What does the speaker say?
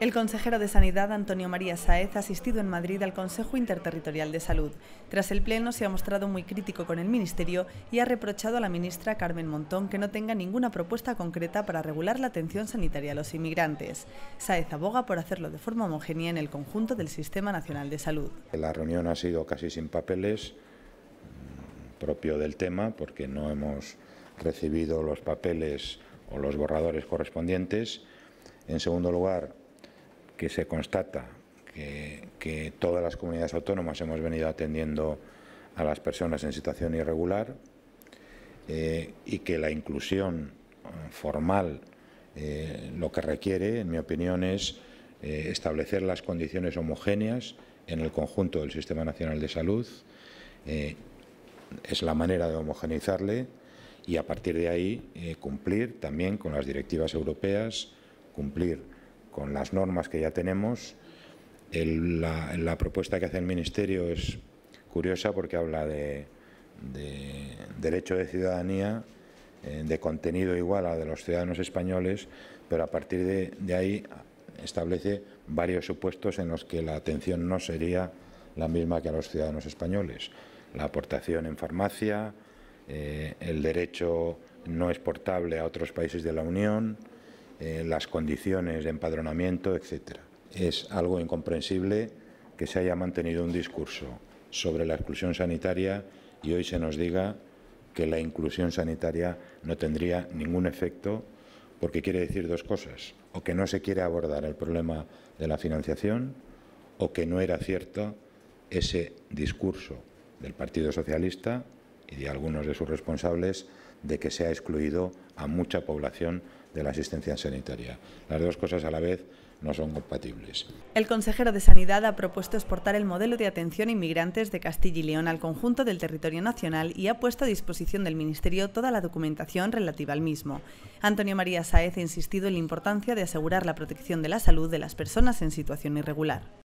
El consejero de Sanidad, Antonio María Saez, ha asistido en Madrid al Consejo Interterritorial de Salud. Tras el pleno se ha mostrado muy crítico con el Ministerio y ha reprochado a la ministra Carmen Montón que no tenga ninguna propuesta concreta para regular la atención sanitaria a los inmigrantes. Saez aboga por hacerlo de forma homogénea en el conjunto del Sistema Nacional de Salud. La reunión ha sido casi sin papeles, mm, propio del tema, porque no hemos recibido los papeles o los borradores correspondientes. En segundo lugar, que se constata que, todas las comunidades autónomas hemos venido atendiendo a las personas en situación irregular eh, y que la inclusión eh, formal eh, lo que requiere, en mi opinión, es establecer las condiciones homogéneas en el conjunto del Sistema Nacional de Salud. es la manera de homogeneizarle y a partir de ahí cumplir también con las directivas europeas, cumplir con las normas que ya tenemos. la, propuesta que hace el Ministerio es curiosa porque habla de, derecho de ciudadanía, eh, de contenido igual a de los ciudadanos españoles, pero a partir de, ahí establece varios supuestos en los que la atención no sería la misma que a los ciudadanos españoles. La aportación en farmacia, eh, el derecho no exportable a otros países de la Unión, eh, las condiciones de empadronamiento, etcétera. Es algo incomprensible que se haya mantenido un discurso sobre la exclusión sanitaria y hoy se nos diga que la inclusión sanitaria no tendría ningún efecto porque quiere decir dos cosas, o que no se quiere abordar el problema de la financiación o que no era cierto ese discurso del Partido Socialista y de algunos de sus responsables de que se ha excluido a mucha población de la asistencia sanitaria. Las dos cosas a la vez no son compatibles. El consejero de Sanidad ha propuesto exportar el modelo de atención a inmigrantes de Castilla y León al conjunto del territorio nacional y ha puesto a disposición del Ministerio toda la documentación relativa al mismo. Antonio María Saez ha insistido en la importancia de asegurar la protección de la salud de las personas en situación irregular.